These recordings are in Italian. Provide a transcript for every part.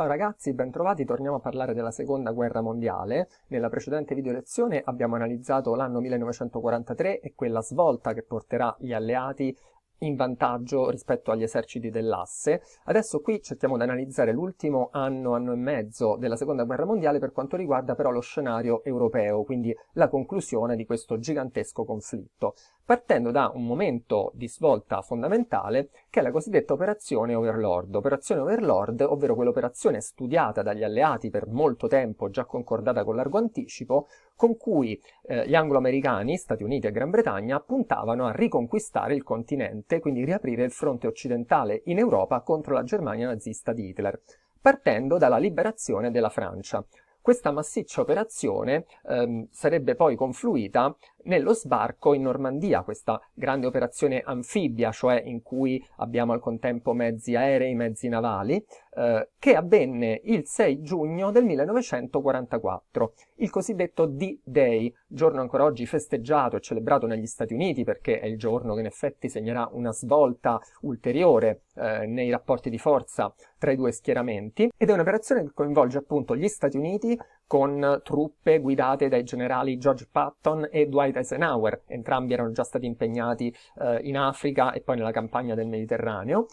Ciao ragazzi, bentrovati, torniamo a parlare della seconda guerra mondiale. Nella precedente video lezione abbiamo analizzato l'anno 1943 e quella svolta che porterà gli alleati in vantaggio rispetto agli eserciti dell'asse. Adesso qui cerchiamo di analizzare l'ultimo anno, anno e mezzo della seconda guerra mondiale per quanto riguarda però lo scenario europeo, quindi la conclusione di questo gigantesco conflitto partendo da un momento di svolta fondamentale che è la cosiddetta operazione Overlord. Operazione Overlord, ovvero quell'operazione studiata dagli alleati per molto tempo, già concordata con largo anticipo, con cui eh, gli anglo-americani, Stati Uniti e Gran Bretagna, puntavano a riconquistare il continente, quindi riaprire il fronte occidentale in Europa contro la Germania nazista di Hitler partendo dalla liberazione della Francia. Questa massiccia operazione ehm, sarebbe poi confluita nello sbarco in Normandia, questa grande operazione anfibia, cioè in cui abbiamo al contempo mezzi aerei, mezzi navali, eh, che avvenne il 6 giugno del 1944 il cosiddetto D-Day, giorno ancora oggi festeggiato e celebrato negli Stati Uniti perché è il giorno che in effetti segnerà una svolta ulteriore eh, nei rapporti di forza tra i due schieramenti ed è un'operazione che coinvolge appunto gli Stati Uniti con truppe guidate dai generali George Patton e Dwight Eisenhower, entrambi erano già stati impegnati eh, in Africa e poi nella campagna del Mediterraneo,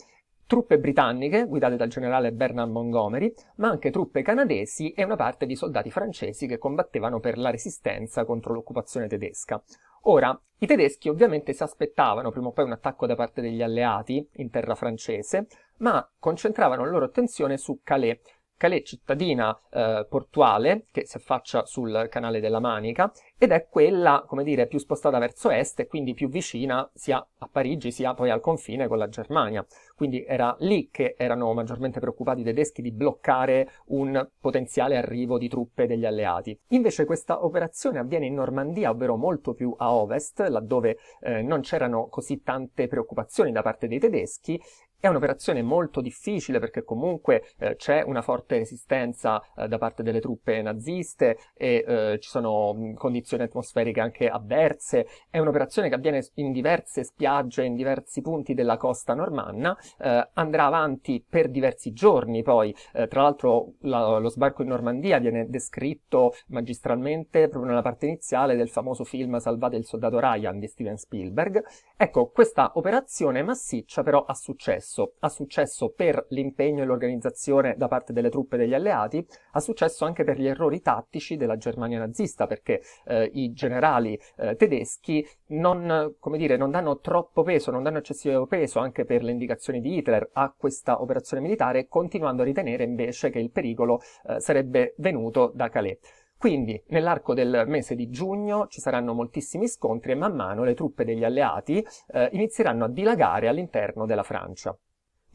truppe britanniche, guidate dal generale Bernard Montgomery, ma anche truppe canadesi e una parte di soldati francesi che combattevano per la resistenza contro l'occupazione tedesca. Ora, i tedeschi ovviamente si aspettavano prima o poi un attacco da parte degli alleati in terra francese, ma concentravano la loro attenzione su Calais, Calais cittadina eh, portuale che si affaccia sul canale della Manica ed è quella, come dire, più spostata verso est e quindi più vicina sia a Parigi sia poi al confine con la Germania. Quindi era lì che erano maggiormente preoccupati i tedeschi di bloccare un potenziale arrivo di truppe degli alleati. Invece questa operazione avviene in Normandia, ovvero molto più a ovest, laddove eh, non c'erano così tante preoccupazioni da parte dei tedeschi è un'operazione molto difficile perché comunque eh, c'è una forte resistenza eh, da parte delle truppe naziste e eh, ci sono condizioni atmosferiche anche avverse. È un'operazione che avviene in diverse spiagge, in diversi punti della costa normanna, eh, andrà avanti per diversi giorni poi. Eh, tra l'altro la, lo sbarco in Normandia viene descritto magistralmente proprio nella parte iniziale del famoso film Salvate il soldato Ryan di Steven Spielberg. Ecco, questa operazione massiccia però ha successo successo. Ha successo per l'impegno e l'organizzazione da parte delle truppe degli alleati, ha successo anche per gli errori tattici della Germania nazista, perché eh, i generali eh, tedeschi non, dire, non danno troppo peso, non danno eccessivo peso anche per le indicazioni di Hitler a questa operazione militare, continuando a ritenere invece che il pericolo eh, sarebbe venuto da Calais. Quindi nell'arco del mese di giugno ci saranno moltissimi scontri e man mano le truppe degli alleati eh, inizieranno a dilagare all'interno della Francia.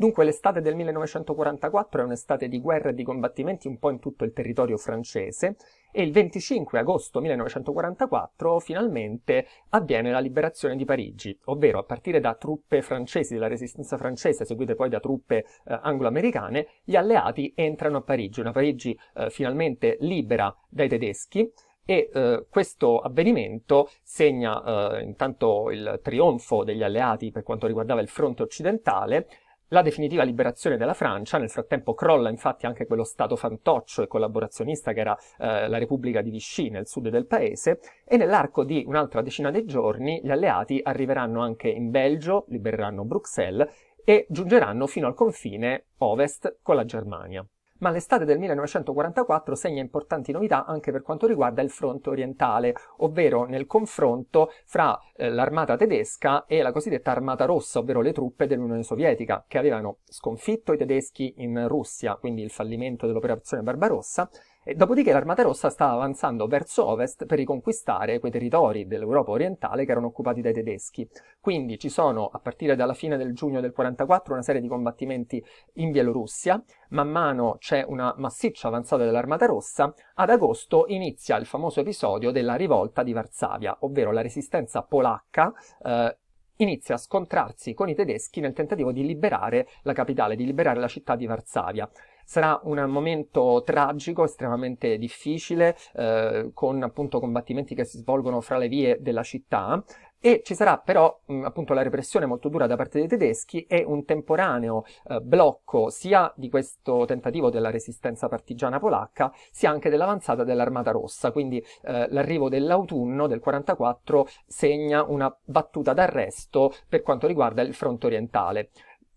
Dunque l'estate del 1944 è un'estate di guerra e di combattimenti un po' in tutto il territorio francese e il 25 agosto 1944 finalmente avviene la liberazione di Parigi, ovvero a partire da truppe francesi, della resistenza francese, seguite poi da truppe eh, anglo-americane, gli alleati entrano a Parigi, una Parigi eh, finalmente libera dai tedeschi e eh, questo avvenimento segna eh, intanto il trionfo degli alleati per quanto riguardava il fronte occidentale, la definitiva liberazione della Francia, nel frattempo crolla infatti anche quello stato fantoccio e collaborazionista che era eh, la Repubblica di Vichy nel sud del paese e nell'arco di un'altra decina di giorni gli alleati arriveranno anche in Belgio, libereranno Bruxelles e giungeranno fino al confine ovest con la Germania ma l'estate del 1944 segna importanti novità anche per quanto riguarda il fronte orientale, ovvero nel confronto fra eh, l'armata tedesca e la cosiddetta armata rossa, ovvero le truppe dell'Unione Sovietica, che avevano sconfitto i tedeschi in Russia, quindi il fallimento dell'operazione Barbarossa, dopodiché l'Armata Rossa stava avanzando verso ovest per riconquistare quei territori dell'Europa orientale che erano occupati dai tedeschi. Quindi ci sono, a partire dalla fine del giugno del 44, una serie di combattimenti in Bielorussia, man mano c'è una massiccia avanzata dell'Armata Rossa, ad agosto inizia il famoso episodio della rivolta di Varsavia, ovvero la resistenza polacca eh, inizia a scontrarsi con i tedeschi nel tentativo di liberare la capitale, di liberare la città di Varsavia. Sarà un momento tragico, estremamente difficile, eh, con appunto combattimenti che si svolgono fra le vie della città, e ci sarà però mh, mm, appunto la repressione molto dura da parte dei tedeschi e un temporaneo eh, blocco sia di questo tentativo della resistenza partigiana polacca, sia anche dell'avanzata dell'Armata Rossa. Quindi eh, l'arrivo dell'autunno del 44 segna una battuta d'arresto per quanto riguarda il fronte orientale.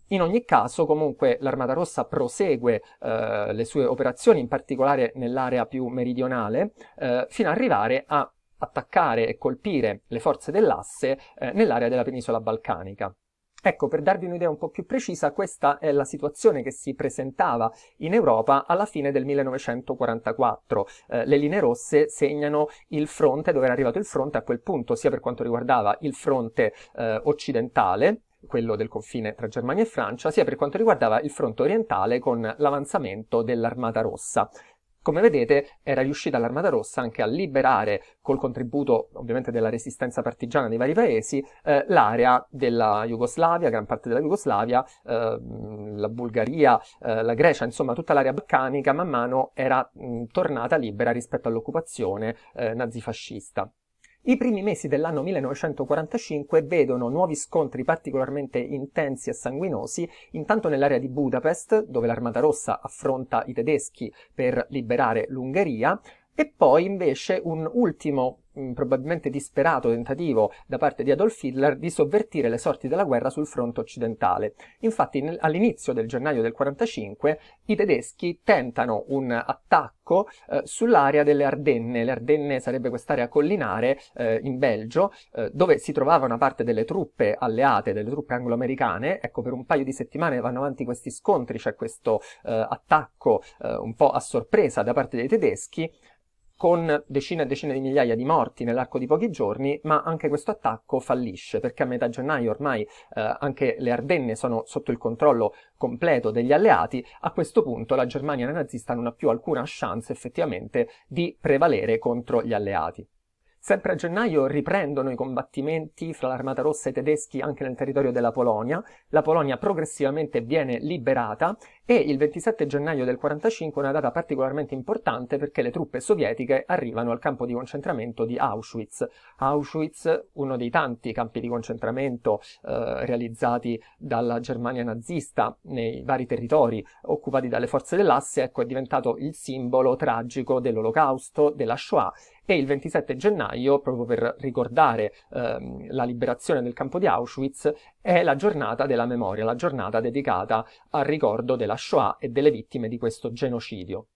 In ogni caso, comunque, l'Armata Rossa prosegue eh, le sue operazioni, in particolare nell'area più meridionale, eh, fino ad arrivare a attaccare e colpire le forze dell'asse eh, nell'area della penisola balcanica. Ecco, per darvi un'idea un po' più precisa, questa è la situazione che si presentava in Europa alla fine del 1944. Eh, le linee rosse segnano il fronte, dove era arrivato il fronte a quel punto, sia per quanto riguardava il fronte eh, occidentale, quello del confine tra Germania e Francia, sia per quanto riguardava il fronte orientale con l'avanzamento dell'Armata Rossa. Come vedete era riuscita l'Armata Rossa anche a liberare, col contributo ovviamente della resistenza partigiana dei vari paesi, eh, l'area della Jugoslavia, gran parte della Jugoslavia, eh, la Bulgaria, eh, la Grecia, insomma tutta l'area balcanica man mano era mh, tornata libera rispetto all'occupazione eh, nazifascista. I primi mesi dell'anno 1945 vedono nuovi scontri particolarmente intensi e sanguinosi, intanto nell'area di Budapest, dove l'Armata Rossa affronta i tedeschi per liberare l'Ungheria, e poi invece un ultimo Mm, probabilmente disperato tentativo da parte di Adolf Hitler di sovvertire le sorti della guerra sul fronte occidentale. Infatti nel, all'inizio del gennaio del 1945 i tedeschi tentano un attacco eh, sull'area delle Ardenne, le Ardenne sarebbe quest'area collinare eh, in Belgio eh, dove si trovava una parte delle truppe alleate, delle truppe anglo-americane, ecco per un paio di settimane vanno avanti questi scontri, c'è cioè questo eh, attacco eh, un po' a sorpresa da parte dei tedeschi, con decine e decine di migliaia di morti nell'arco di pochi giorni, ma anche questo attacco fallisce perché a metà gennaio ormai eh, anche le Ardenne sono sotto il controllo completo degli alleati, a questo punto la Germania nazista non ha più alcuna chance effettivamente di prevalere contro gli alleati. Sempre a gennaio riprendono i combattimenti fra l'Armata Rossa e i tedeschi anche nel territorio della Polonia. La Polonia progressivamente viene liberata e il 27 gennaio del 1945 è una data particolarmente importante perché le truppe sovietiche arrivano al campo di concentramento di Auschwitz. Auschwitz, uno dei tanti campi di concentramento eh, realizzati dalla Germania nazista nei vari territori occupati dalle forze dell'asse, ecco, è diventato il simbolo tragico dell'olocausto, della Shoah e il 27 gennaio, proprio per ricordare ehm, la liberazione del campo di Auschwitz, è la giornata della memoria, la giornata dedicata al ricordo della della Shoah e delle vittime di questo genocidio.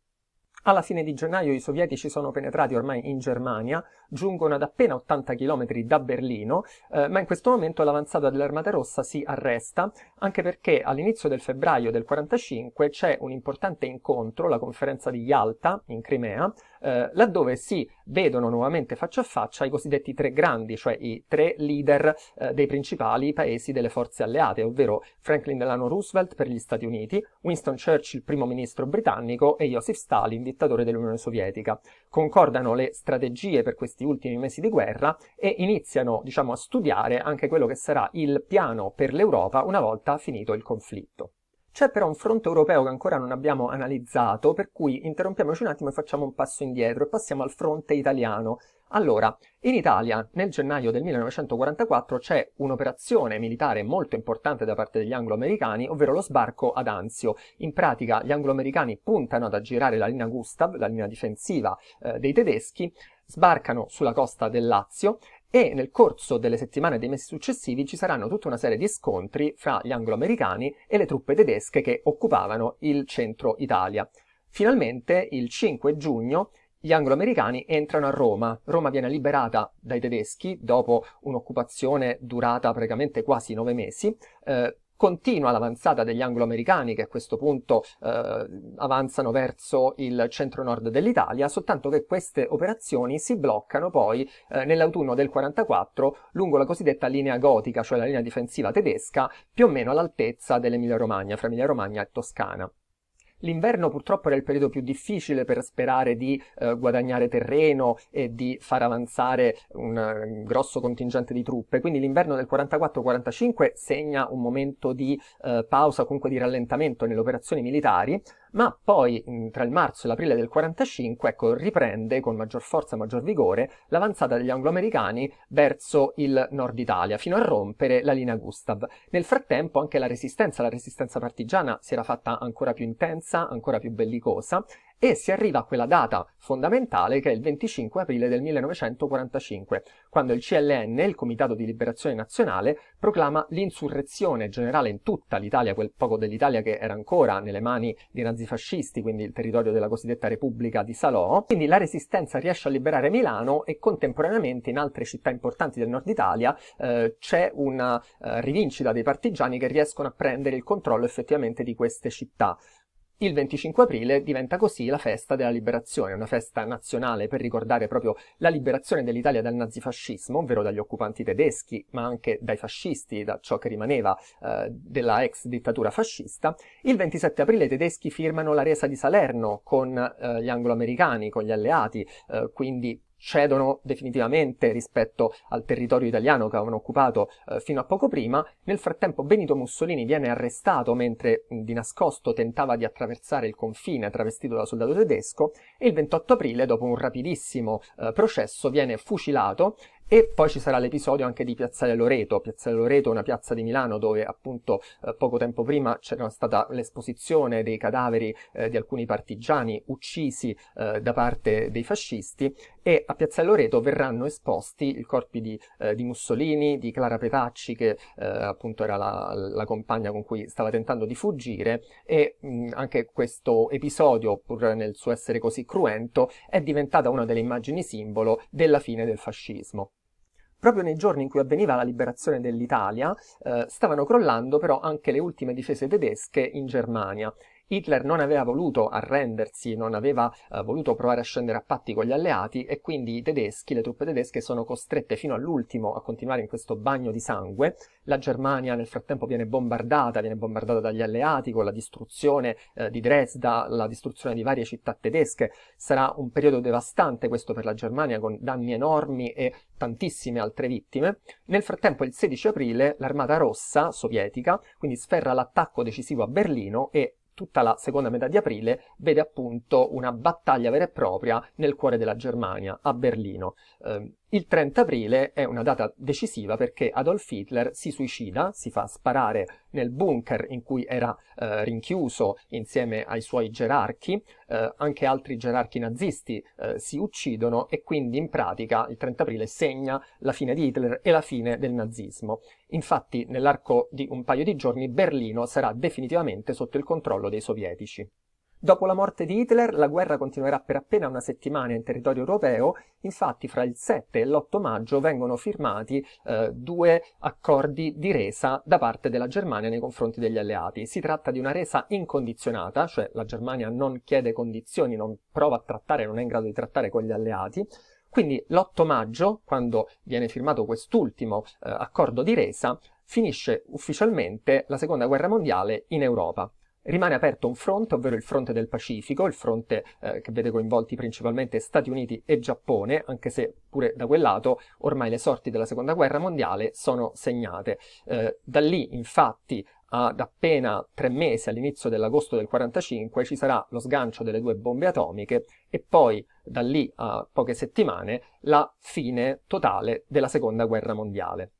Alla fine di gennaio i sovietici sono penetrati ormai in Germania, giungono ad appena 80 km da Berlino, eh, ma in questo momento l'avanzata dell'Armata Rossa si arresta, anche perché all'inizio del febbraio del 1945 c'è un importante incontro, la conferenza di Yalta in Crimea, eh, laddove si vedono nuovamente faccia a faccia i cosiddetti tre grandi, cioè i tre leader eh, dei principali paesi delle forze alleate, ovvero Franklin Delano Roosevelt per gli Stati Uniti, Winston Churchill primo ministro britannico e Joseph Stalin dittatore dell'Unione Sovietica. Concordano le strategie per questi ultimi mesi di guerra e iniziano diciamo, a studiare anche quello che sarà il piano per l'Europa una volta finito il conflitto. C'è però un fronte europeo che ancora non abbiamo analizzato, per cui interrompiamoci un attimo e facciamo un passo indietro e passiamo al fronte italiano. Allora, in Italia nel gennaio del 1944 c'è un'operazione militare molto importante da parte degli anglo-americani, ovvero lo sbarco ad Anzio. In pratica gli anglo-americani puntano ad aggirare la linea Gustav, la linea difensiva eh, dei tedeschi, sbarcano sulla costa del Lazio e nel corso delle settimane e dei mesi successivi ci saranno tutta una serie di scontri fra gli angloamericani e le truppe tedesche che occupavano il centro Italia. Finalmente, il 5 giugno, gli angloamericani entrano a Roma. Roma viene liberata dai tedeschi dopo un'occupazione durata praticamente quasi nove mesi. Eh, Continua l'avanzata degli anglo-americani che a questo punto eh, avanzano verso il centro-nord dell'Italia, soltanto che queste operazioni si bloccano poi eh, nell'autunno del 44 lungo la cosiddetta linea gotica, cioè la linea difensiva tedesca, più o meno all'altezza dell'Emilia-Romagna, fra Emilia-Romagna e Toscana. L'inverno purtroppo era il periodo più difficile per sperare di eh, guadagnare terreno e di far avanzare un, un eh, grosso contingente di truppe, quindi l'inverno del 44-45 segna un momento di eh, pausa, comunque di rallentamento nelle operazioni militari, ma poi tra il marzo e l'aprile del 45 ecco, riprende con maggior forza, e maggior vigore l'avanzata degli angloamericani verso il nord Italia, fino a rompere la linea Gustav. Nel frattempo anche la resistenza, la resistenza partigiana si era fatta ancora più intensa, ancora più bellicosa e si arriva a quella data fondamentale che è il 25 aprile del 1945, quando il CLN, il Comitato di Liberazione Nazionale, proclama l'insurrezione generale in tutta l'Italia, quel poco dell'Italia che era ancora nelle mani dei nazifascisti, quindi il territorio della cosiddetta Repubblica di Salò. Quindi la resistenza riesce a liberare Milano e contemporaneamente in altre città importanti del nord Italia eh, c'è una eh, rivincita dei partigiani che riescono a prendere il controllo effettivamente di queste città. Il 25 aprile diventa così la festa della liberazione, una festa nazionale per ricordare proprio la liberazione dell'Italia dal nazifascismo, ovvero dagli occupanti tedeschi, ma anche dai fascisti, da ciò che rimaneva eh, della ex dittatura fascista. Il 27 aprile i tedeschi firmano la resa di Salerno con eh, gli anglo-americani, con gli alleati, eh, quindi cedono definitivamente rispetto al territorio italiano che avevano occupato eh, fino a poco prima. Nel frattempo Benito Mussolini viene arrestato mentre mm, di nascosto tentava di attraversare il confine travestito da soldato tedesco e il 28 aprile, dopo un rapidissimo eh, processo, viene fucilato e poi ci sarà l'episodio anche di Piazzale Loreto. Piazzale Loreto è una piazza di Milano dove appunto eh, poco tempo prima c'era stata l'esposizione dei cadaveri eh, di alcuni partigiani uccisi eh, da parte dei fascisti e a Piazzale Loreto verranno esposti i corpi di, eh, di Mussolini, di Clara Petacci che eh, appunto era la, la, compagna con cui stava tentando di fuggire e mh, anche questo episodio pur nel suo essere così cruento è diventata una delle immagini simbolo della fine del fascismo. Proprio nei giorni in cui avveniva la liberazione dell'Italia eh, stavano crollando però anche le ultime difese tedesche in Germania Hitler non aveva voluto arrendersi, non aveva eh, voluto provare a scendere a patti con gli alleati e quindi i tedeschi, le truppe tedesche sono costrette fino all'ultimo a continuare in questo bagno di sangue. La Germania nel frattempo viene bombardata, viene bombardata dagli alleati con la distruzione eh, di Dresda, la distruzione di varie città tedesche. Sarà un periodo devastante questo per la Germania con danni enormi e tantissime altre vittime. Nel frattempo il 16 aprile l'Armata Rossa sovietica quindi sferra l'attacco decisivo a Berlino e tutta la seconda metà di aprile vede appunto una battaglia vera e propria nel cuore della Germania, a Berlino. Eh, il 30 aprile è una data decisiva perché Adolf Hitler si suicida, si fa sparare nel bunker in cui era eh, rinchiuso insieme ai suoi gerarchi, eh, anche altri gerarchi nazisti eh, si uccidono e quindi in pratica il 30 aprile segna la fine di Hitler e la fine del nazismo. Infatti nell'arco di un paio di giorni Berlino sarà definitivamente sotto il controllo dei sovietici. Dopo la morte di Hitler, la guerra continuerà per appena una settimana in territorio europeo, infatti fra il 7 e l'8 maggio vengono firmati eh, due accordi di resa da parte della Germania nei confronti degli alleati. Si tratta di una resa incondizionata, cioè la Germania non chiede condizioni, non prova a trattare, non è in grado di trattare con gli alleati, quindi l'8 maggio, quando viene firmato quest'ultimo eh, accordo di resa, finisce ufficialmente la seconda guerra mondiale in Europa. Rimane aperto un fronte, ovvero il fronte del Pacifico, il fronte eh, che vede coinvolti principalmente Stati Uniti e Giappone, anche se pure da quel lato ormai le sorti della Seconda Guerra Mondiale sono segnate. Eh, da lì, infatti, ad appena tre mesi all'inizio dell'agosto del 45 ci sarà lo sgancio delle due bombe atomiche e poi da lì a poche settimane la fine totale della seconda guerra mondiale.